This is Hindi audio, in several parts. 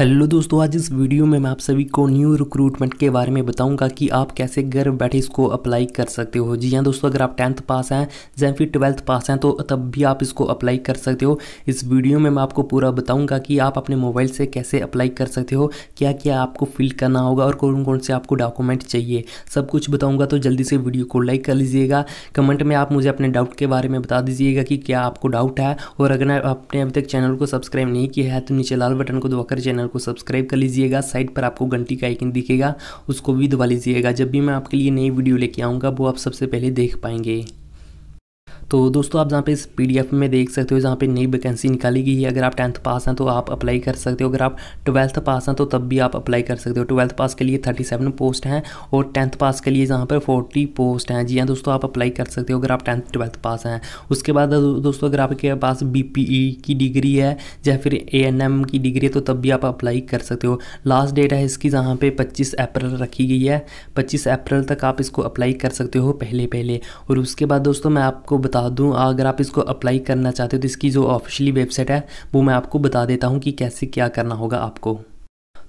हेलो दोस्तों आज इस वीडियो में मैं आप सभी को न्यू रिक्रूटमेंट के बारे में बताऊंगा कि आप कैसे घर बैठे इसको अप्लाई कर सकते हो जी हाँ दोस्तों अगर आप टेंथ पास हैं या फिर ट्वेल्थ पास हैं तो तब भी आप इसको अप्लाई कर सकते हो इस वीडियो में मैं आपको पूरा बताऊंगा कि आप अपने मोबाइल से कैसे अप्लाई कर सकते हो क्या क्या आपको फिल करना होगा और कौन कौन से आपको डॉक्यूमेंट चाहिए सब कुछ बताऊँगा तो जल्दी से वीडियो को लाइक कर लीजिएगा कमेंट में आप मुझे अपने डाउट के बारे में बता दीजिएगा कि क्या आपको डाउट है और अगर आपने अभी तक चैनल को सब्सक्राइब नहीं किया है तो नीचे लाल बटन को दबाकर चैनल को सब्सक्राइब कर लीजिएगा साइट पर आपको घंटी का आइकन दिखेगा उसको भी दबा लीजिएगा जब भी मैं आपके लिए नई वीडियो लेके आऊँगा वो आप सबसे पहले देख पाएंगे तो दोस्तों आप जहाँ पे इस पीडीएफ में देख सकते हो जहाँ पे नई वैकेंसी निकाली गई है अगर आप टेंथ पास हैं तो आप अप्लाई कर सकते हो अगर आप ट्वेल्थ पास हैं तो तब भी आप अप्लाई कर सकते हो ट्वेल्थ पास के लिए थर्टी सेवन पोस्ट हैं और टेंथ पास के लिए जहाँ पर फोर्टी पोस्ट हैं जी हाँ दोस्तों आप अप्लाई कर सकते हो अगर आप टेंथ ट्वेल्थ पास हैं उसके बाद दोस्तों अगर आपके पास बी e की डिग्री है या फिर ए की डिग्री है तो तब भी आप अप्लाई कर सकते हो लास्ट डेट है इसकी जहाँ पर पच्चीस अप्रैल रखी गई है पच्चीस अप्रैल तक आप इसको अप्लाई कर सकते हो पहले पहले और उसके बाद दोस्तों मैं आपको बता बता दूं अगर आप इसको अप्लाई करना चाहते हो तो इसकी जो ऑफिशियली वेबसाइट है वो मैं आपको बता देता हूँ कि कैसे क्या करना होगा आपको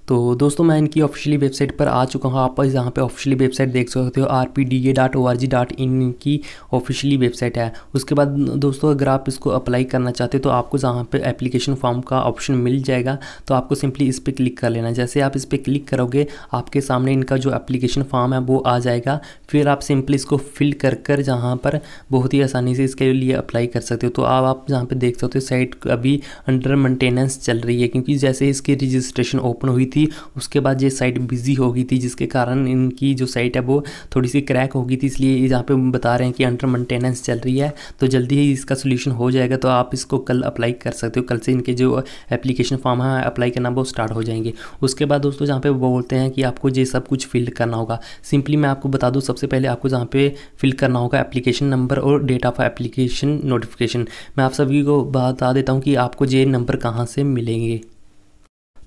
तो दोस्तों मैं इनकी ऑफिशियली वेबसाइट पर आ चुका हूँ आप यहाँ पे ऑफिशियली वेबसाइट देख सकते हो R P D A dot O R G dot in इनकी ऑफिशियली वेबसाइट है उसके बाद दोस्तों अगर आप इसको अप्लाई करना चाहते हो तो आपको जहाँ पे एप्लीकेशन फॉर्म का ऑप्शन मिल जाएगा तो आपको सिंपली इस पर क्लिक कर लेना जैसे आप इस पर क्लिक करोगे आपके सामने इनका जो एप्लीकेशन फॉर्म है वो आ जाएगा फिर आप सिंपली इसको फिल कर कर जहाँ पर बहुत ही आसानी से इसके लिए अप्लाई कर सकते हो तो आप आप जहाँ पर देख सकते हो साइट अभी अंडर मेंटेनेंस चल रही है क्योंकि जैसे इसकी रजिस्ट्रेशन ओपन हुई थी उसके बाद ये साइट बिजी हो गई थी जिसके कारण इनकी जो साइट है वो थोड़ी सी क्रैक हो गई थी इसलिए यहाँ पे बता रहे हैं कि अंडर मेंटेनेंस चल रही है तो जल्दी ही इसका सोल्यूशन हो जाएगा तो आप इसको कल अप्लाई कर सकते हो कल से इनके जो एप्लीकेशन फॉर्म है अप्लाई करना वो स्टार्ट हो जाएंगे उसके बाद दोस्तों जहाँ पे बोलते हैं कि आपको ये सब कुछ फिल करना होगा सिंपली मैं आपको बता दूँ सबसे पहले आपको जहाँ पे फिल करना होगा एप्लीकेशन नंबर और डेट ऑफ एप्लीकेशन नोटिफिकेशन मैं आप सभी को बता देता हूँ कि आपको ये नंबर कहाँ से मिलेंगे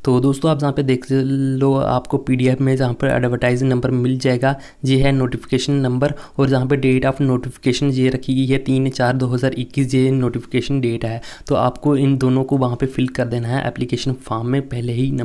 तो दोस्तों आप जहाँ पे देख लो आपको पीडीएफ में जहाँ पर एडवर्टाइजिंग नंबर मिल जाएगा ये है नोटिफिकेशन नंबर और जहाँ पे डेट ऑफ नोटिफिकेशन ये रखी गई है तीन चार दो हज़ार इक्कीस ये नोटिफिकेशन डेट है तो आपको इन दोनों को वहाँ पर फिल कर देना है एप्लीकेशन फॉर्म में पहले ही नंबर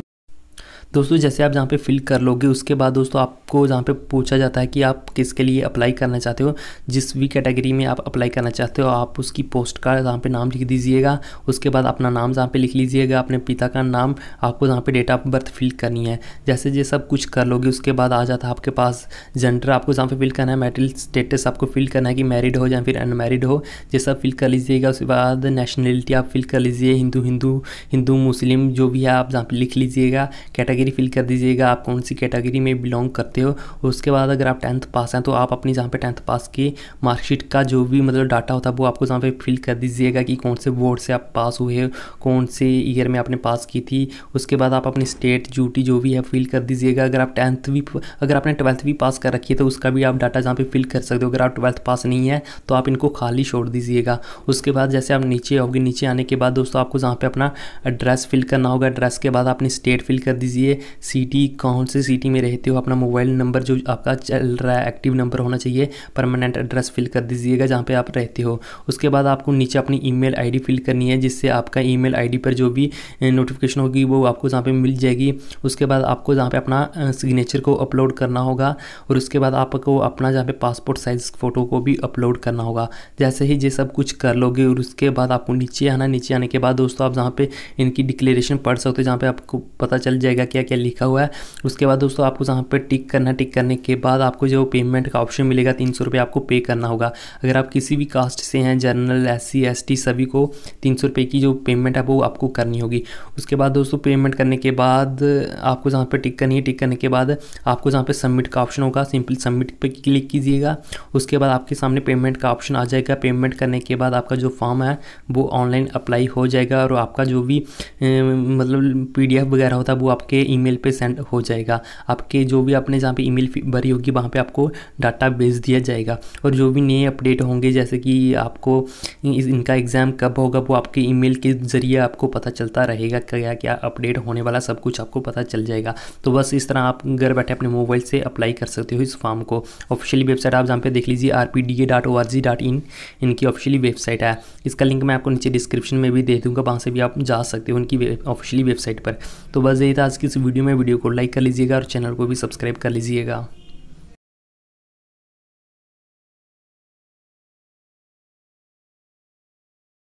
दोस्तों जैसे आप जहाँ पे फिल कर लोगे उसके बाद दोस्तों आपको जहाँ पे पूछा जाता है कि आप किसके लिए अप्लाई करना चाहते हो जिस भी कैटेगरी में आप अप्लाई करना चाहते हो आप उसकी पोस्ट का जहाँ पे नाम लिख दीजिएगा उसके बाद अपना नाम जहाँ पे लिख लीजिएगा अपने पिता का नाम आपको जहाँ पे डेट ऑफ बर्थ फिल करनी है जैसे ये सब कुछ कर लोगे उसके बाद आ जाता है आपके पास जेंडर आपको जहाँ पे फिल करना है मेटल स्टेटस आपको फिल करना है कि मैरिड हो या फिर अनमेरिड हो ये सब फिल कर लीजिएगा उसके बाद नेशनलिटी आप फिल कर लीजिए हिंदू हिंदू हिंदू मुस्लिम जो भी है आप जहाँ पर लिख लीजिएगा कैटेगरी कैटेगरी फिल कर दीजिएगा आप कौन सी कैटेगरी में बिलोंग करते हो उसके बाद अगर आप टेंथ पास हैं तो आप अपनी जहाँ पे टेंथ पास की मार्कशीट का जो भी मतलब डाटा होता है वो आपको जहाँ पे फिल कर दीजिएगा कि कौन से बोर्ड से आप पास हुए कौन से ईयर में आपने पास की थी उसके बाद आप अपनी स्टेट ड्यूटी जो भी है फिल कर दीजिएगा अगर आप टेंथ भी अगर आपने ट्वेल्थ भी पास कर रखी है तो उसका भी आप डाटा जहाँ पर फिल कर सकते हो अगर आप ट्वेल्थ पास नहीं है तो आप इनको खाली छोड़ दीजिएगा उसके बाद जैसे आप नीचे आओगे नीचे आने के बाद दोस्तों आपको जहाँ पर अपना एड्रेस फिल करना होगा एड्रेस के बाद अपनी स्टेट फिल कर दीजिए चाहिए सिटी कौन से सिटी में रहते हो अपना मोबाइल नंबर जो आपका चल रहा है एक्टिव नंबर होना चाहिए परमानेंट एड्रेस फिल कर दीजिएगा जहाँ पे आप रहते हो उसके बाद आपको नीचे अपनी ईमेल आईडी फिल करनी है जिससे आपका ईमेल आईडी पर जो भी नोटिफिकेशन होगी वो आपको जहाँ पर मिल जाएगी उसके बाद आपको जहाँ पर अपना सिग्नेचर को अपलोड करना होगा और उसके बाद आपको अपना जहाँ पे पासपोर्ट साइज़ फ़ोटो को भी अपलोड करना होगा जैसे ही ये सब कुछ कर लोगे और उसके बाद आपको नीचे आना नीचे आने के बाद दोस्तों आप जहाँ पे इनकी डिक्लेरेशन पढ़ सकते हो जहाँ पे आपको पता चल जाएगा कि क्या क्या लिखा हुआ है उसके बाद दोस्तों आपको जहाँ पर टिक करना टिक करने के बाद आपको जो पेमेंट का ऑप्शन मिलेगा तीन सौ रुपये आपको पे करना होगा अगर आप किसी भी कास्ट से हैं जनरल एस सी सभी को तीन सौ रुपये की जो पेमेंट है वो आपको करनी होगी उसके बाद दोस्तों पेमेंट करने के बाद आपको जहाँ पर टिक करनी है टिक करने के बाद आपको जहाँ पर सबमिट का ऑप्शन होगा सिंपल सबमिट पर क्लिक कीजिएगा उसके बाद आपके सामने पेमेंट का ऑप्शन आ जाएगा पेमेंट करने के बाद आपका जो फॉर्म है वो ऑनलाइन अप्लाई हो जाएगा और आपका जो भी ए, मतलब पीडीएफ वगैरह होता है वो आपके ईमेल पे सेंड हो जाएगा आपके जो भी आपने जहाँ पे ईमेल भरी होगी वहाँ पे आपको डाटा भेज दिया जाएगा और जो भी नए अपडेट होंगे जैसे कि आपको इनका एग्ज़ाम कब होगा वो आपके मेल के ज़रिए आपको पता चलता रहेगा क्या क्या अपडेट होने वाला सब कुछ आपको पता चल जाएगा तो बस इस तरह आप घर बैठे अपने मोबाइल से अप्लाई कर सकते हो इस फॉर्म को ऑफिशियली वेबसाइट आप जहाँ पे देख लीजिए R P D A dot O R G dot in इनकी ऑफिशियली वेबसाइट है इसका लिंक मैं आपको नीचे डिस्क्रिप्शन में भी दे दूँगा वहाँ से भी आप जा सकते हो इनकी ऑफिशियली वेबसाइट पर तो बस यही था आज की इस वीडियो में वीडियो को लाइक कर लीजिएगा और चैनल को भी सब्सक्राइब कर लीजिएगा